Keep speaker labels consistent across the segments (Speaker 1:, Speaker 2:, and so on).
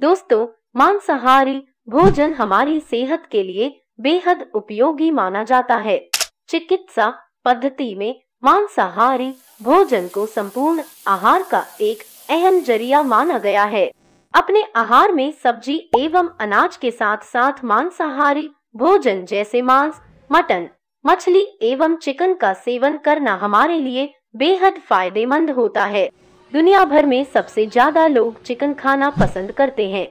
Speaker 1: दोस्तों मांसाहारी भोजन हमारी सेहत के लिए बेहद उपयोगी माना जाता है चिकित्सा पद्धति में मांसाहारी भोजन को संपूर्ण आहार का एक अहम जरिया माना गया है अपने आहार में सब्जी एवं अनाज के साथ साथ मांसाहारी भोजन जैसे मांस मटन मछली एवं चिकन का सेवन करना हमारे लिए बेहद फायदेमंद होता है दुनिया भर में सबसे ज्यादा लोग चिकन खाना पसंद करते हैं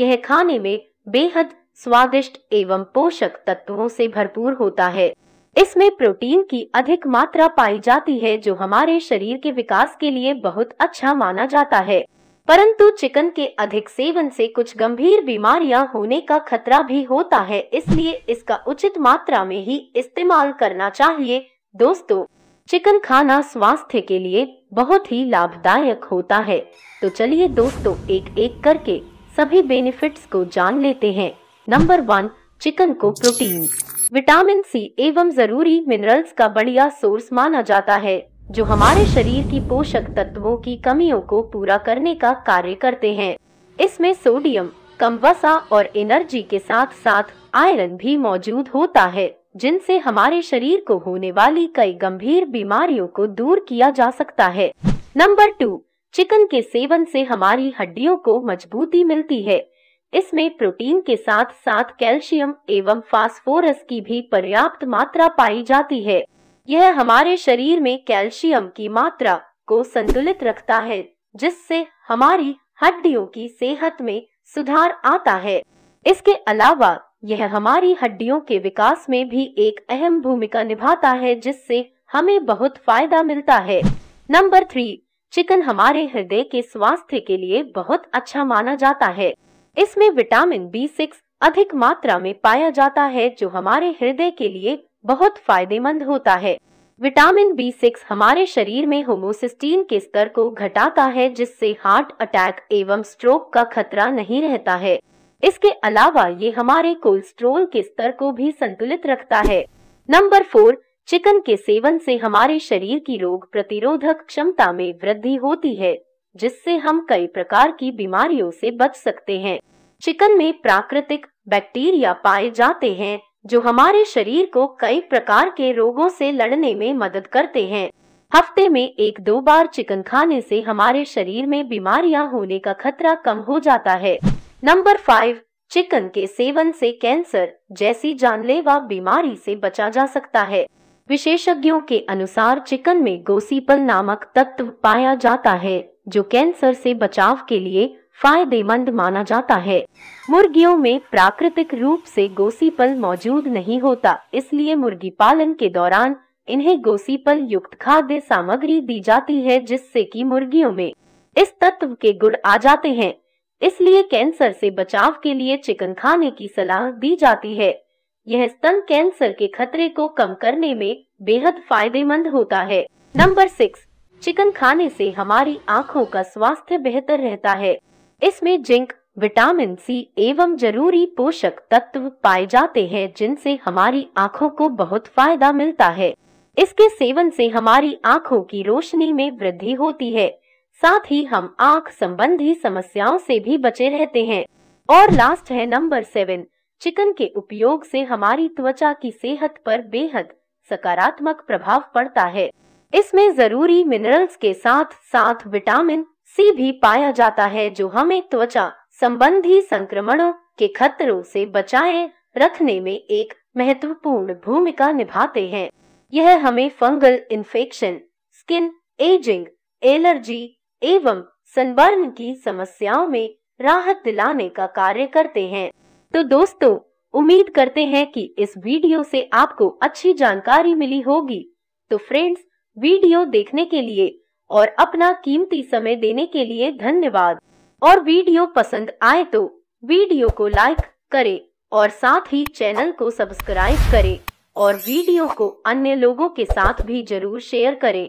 Speaker 1: यह खाने में बेहद स्वादिष्ट एवं पोषक तत्वों से भरपूर होता है इसमें प्रोटीन की अधिक मात्रा पाई जाती है जो हमारे शरीर के विकास के लिए बहुत अच्छा माना जाता है परंतु चिकन के अधिक सेवन से कुछ गंभीर बीमारियां होने का खतरा भी होता है इसलिए इसका उचित मात्रा में ही इस्तेमाल करना चाहिए दोस्तों चिकन खाना स्वास्थ्य के लिए बहुत ही लाभदायक होता है तो चलिए दोस्तों एक एक करके सभी बेनिफिट्स को जान लेते हैं नंबर वन चिकन को प्रोटीन विटामिन सी एवं जरूरी मिनरल्स का बढ़िया सोर्स माना जाता है जो हमारे शरीर की पोषक तत्वों की कमियों को पूरा करने का कार्य करते हैं इसमें सोडियम कम वसा और एनर्जी के साथ साथ आयरन भी मौजूद होता है जिनसे हमारे शरीर को होने वाली कई गंभीर बीमारियों को दूर किया जा सकता है नंबर टू चिकन के सेवन से हमारी हड्डियों को मजबूती मिलती है इसमें प्रोटीन के साथ साथ कैल्शियम एवं फास्फोरस की भी पर्याप्त मात्रा पाई जाती है यह हमारे शरीर में कैल्शियम की मात्रा को संतुलित रखता है जिससे हमारी हड्डियों की सेहत में सुधार आता है इसके अलावा यह हमारी हड्डियों के विकास में भी एक अहम भूमिका निभाता है जिससे हमें बहुत फायदा मिलता है नंबर थ्री चिकन हमारे हृदय के स्वास्थ्य के लिए बहुत अच्छा माना जाता है इसमें विटामिन बी सिक्स अधिक मात्रा में पाया जाता है जो हमारे हृदय के लिए बहुत फायदेमंद होता है विटामिन बी सिक्स हमारे शरीर में होमोसिस्टीन के स्तर को घटाता है जिससे हार्ट अटैक एवं स्ट्रोक का खतरा नहीं रहता है इसके अलावा ये हमारे कोलेस्ट्रोल के स्तर को भी संतुलित रखता है नंबर फोर चिकन के सेवन से हमारे शरीर की रोग प्रतिरोधक क्षमता में वृद्धि होती है जिससे हम कई प्रकार की बीमारियों से बच सकते हैं चिकन में प्राकृतिक बैक्टीरिया पाए जाते हैं जो हमारे शरीर को कई प्रकार के रोगों से लड़ने में मदद करते हैं हफ्ते में एक दो बार चिकन खाने से हमारे शरीर में बीमारियां होने का खतरा कम हो जाता है नंबर फाइव चिकन के सेवन से कैंसर जैसी जानलेवा बीमारी से बचा जा सकता है विशेषज्ञों के अनुसार चिकन में गोसीपल नामक तत्व पाया जाता है जो कैंसर से बचाव के लिए फायदेमंद माना जाता है मुर्गियों में प्राकृतिक रूप से गोसीपल मौजूद नहीं होता इसलिए मुर्गी पालन के दौरान इन्हें गोसीपल युक्त खाद्य सामग्री दी जाती है जिससे कि मुर्गियों में इस तत्व के गुण आ जाते हैं इसलिए कैंसर से बचाव के लिए चिकन खाने की सलाह दी जाती है यह स्तन कैंसर के खतरे को कम करने में बेहद फायदेमंद होता है नंबर सिक्स चिकन खाने से हमारी आँखों का स्वास्थ्य बेहतर रहता है इसमें जिंक विटामिन सी एवं जरूरी पोषक तत्व पाए जाते हैं जिनसे हमारी आँखों को बहुत फायदा मिलता है इसके सेवन से हमारी आँखों की रोशनी में वृद्धि होती है साथ ही हम आंख संबंधी समस्याओं से भी बचे रहते हैं और लास्ट है नंबर सेवन चिकन के उपयोग से हमारी त्वचा की सेहत पर बेहद सकारात्मक प्रभाव पड़ता है इसमें जरूरी मिनरल्स के साथ साथ विटामिन सी भी पाया जाता है जो हमें त्वचा संबंधी संक्रमणों के खतरों से बचाए रखने में एक महत्वपूर्ण भूमिका निभाते हैं यह हमें fungal infection skin ageing allergy एवं संवर्ण की समस्याओं में राहत दिलाने का कार्य करते हैं तो दोस्तों उम्मीद करते हैं कि इस वीडियो से आपको अच्छी जानकारी मिली होगी तो फ्रेंड्स वीडियो देखने के लिए और अपना कीमती समय देने के लिए धन्यवाद और वीडियो पसंद आए तो वीडियो को लाइक करें और साथ ही चैनल को सब्सक्राइब करें और वीडियो को अन्य लोगों के साथ भी जरूर शेयर करें